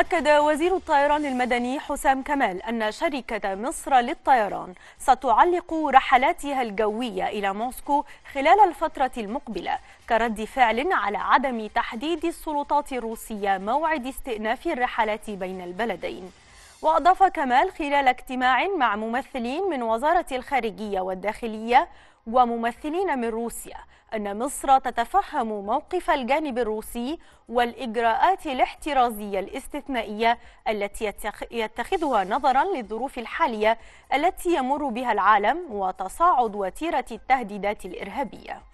أكد وزير الطيران المدني حسام كمال أن شركة مصر للطيران ستعلق رحلاتها الجوية إلى موسكو خلال الفترة المقبلة كرد فعل على عدم تحديد السلطات الروسية موعد استئناف الرحلات بين البلدين وأضاف كمال خلال اجتماع مع ممثلين من وزارة الخارجية والداخلية وممثلين من روسيا أن مصر تتفهم موقف الجانب الروسي والإجراءات الاحترازية الاستثنائية التي يتخذها نظرا للظروف الحالية التي يمر بها العالم وتصاعد وتيرة التهديدات الإرهابية